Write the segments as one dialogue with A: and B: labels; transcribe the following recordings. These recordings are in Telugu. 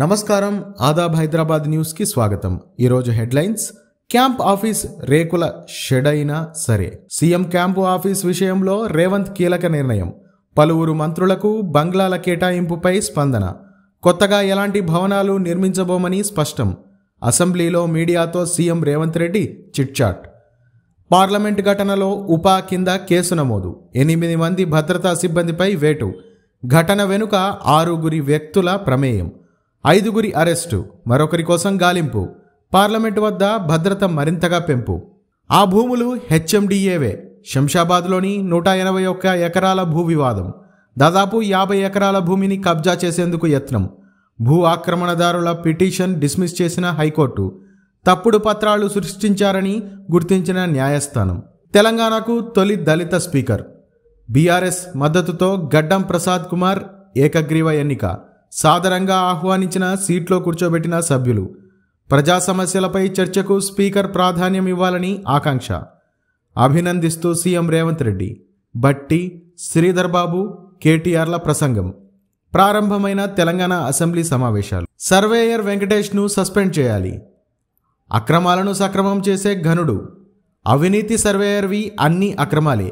A: నమస్కారం ఆదాబ్ హైదరాబాద్ న్యూస్కి స్వాగతం ఈరోజు హెడ్లైన్స్ క్యాంప్ ఆఫీస్ రేకుల షెడ్ అయినా సరే సీఎం క్యాంపు ఆఫీస్ విషయంలో రేవంత్ కీలక నిర్ణయం పలువురు మంత్రులకు బంగ్లాల కేటాయింపుపై స్పందన కొత్తగా ఎలాంటి భవనాలు నిర్మించబోమని స్పష్టం అసెంబ్లీలో మీడియాతో CM Revanth Reddy chitchat parliament ఘటనలో ఉపా కింద కేసు నమోదు ఎనిమిది మంది భద్రతా సిబ్బందిపై వేటు ఘటన వెనుక ఆరుగురి వ్యక్తుల ప్రమేయం ఐదుగురి అరెస్టు మరొకరి కోసం గాలింపు పార్లమెంటు వద్ద భద్రత మరింతగా పెంపు ఆ భూములు హెచ్ఎండిఏవే శంషాబాద్లోని నూట ఎనభై ఒక్క ఎకరాల భూ వివాదం దాదాపు యాభై ఎకరాల భూమిని కబ్జా చేసేందుకు యత్నం భూ ఆక్రమణదారుల పిటిషన్ డిస్మిస్ చేసిన హైకోర్టు తప్పుడు పత్రాలు సృష్టించారని గుర్తించిన న్యాయస్థానం తెలంగాణకు తొలి దళిత స్పీకర్ బీఆర్ఎస్ మద్దతుతో గడ్డం ప్రసాద్ కుమార్ ఏకగ్రీవ ఎన్నిక సాదరంగా ఆహ్వానించిన సీట్లో కూర్చోబెట్టిన సభ్యులు ప్రజా సమస్యలపై చర్చకు స్పీకర్ ప్రాధాన్యం ఇవ్వాలని ఆకాంక్ష అభినందిస్తూ సీఎం రేవంత్ రెడ్డి బట్టి శ్రీధర్ బాబు కేటీఆర్ల ప్రసంగం ప్రారంభమైన తెలంగాణ అసెంబ్లీ సమావేశాలు సర్వేయర్ వెంకటేష్ను సస్పెండ్ చేయాలి అక్రమాలను సక్రమం చేసే ఘనుడు అవినీతి సర్వేయర్వి అన్ని అక్రమాలే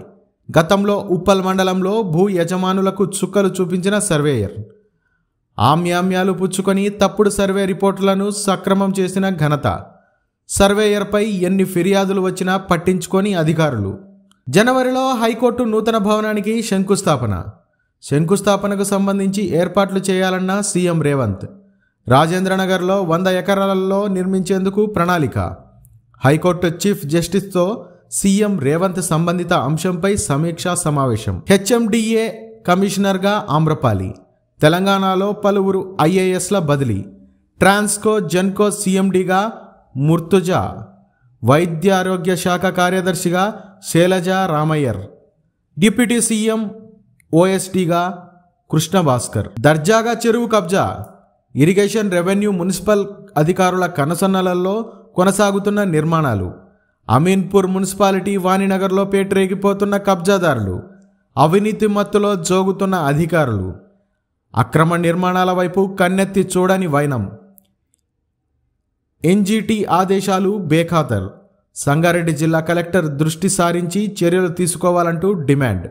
A: గతంలో ఉప్పల్ మండలంలో భూ యజమానులకు చుక్కలు చూపించిన సర్వేయర్ ఆమ్యామ్యాలు పుచ్చుకొని తప్పుడు సర్వే రిపోర్టులను సక్రమం చేసిన ఘనత సర్వేయర్పై ఎన్ని ఫిర్యాదులు వచ్చినా పట్టించుకొని అధికారులు జనవరిలో హైకోర్టు నూతన భవనానికి శంకుస్థాపన శంకుస్థాపనకు సంబంధించి ఏర్పాట్లు చేయాలన్న సీఎం రేవంత్ రాజేంద్రనగర్లో వంద ఎకరాలలో నిర్మించేందుకు ప్రణాళిక హైకోర్టు చీఫ్ జస్టిస్తో సీఎం రేవంత్ సంబంధిత అంశంపై సమీక్షా సమావేశం హెచ్ఎండిఏ కమిషనర్గా ఆమ్రపాలి తెలంగాణలో పలువురు ఐఏఎస్ల బదిలీ ట్రాన్స్కో జెన్కో సీఎండీగా ముర్తుజా వైద్య ఆరోగ్య శాఖ కార్యదర్శిగా శైలజ రామయ్యర్ డిప్యూటీ సీఎం ఓఎస్టీగా కృష్ణభాస్కర్ దర్జాగా చెరువు కబ్జా ఇరిగేషన్ రెవెన్యూ మున్సిపల్ అధికారుల కనసన్నలలో కొనసాగుతున్న నిర్మాణాలు అమీన్పూర్ మున్సిపాలిటీ వాణినగర్లో పేటరేగిపోతున్న కబ్జాదారులు అవినీతి మత్తులో జోగుతున్న అధికారులు అక్రమ నిర్మాణాల వైపు కన్నెత్తి చూడని వైనం ఎన్జీటీ ఆదేశాలు బేఖాతర్ సంగారెడ్డి జిల్లా కలెక్టర్ దృష్టి సారించి చర్యలు తీసుకోవాలంటూ డిమాండ్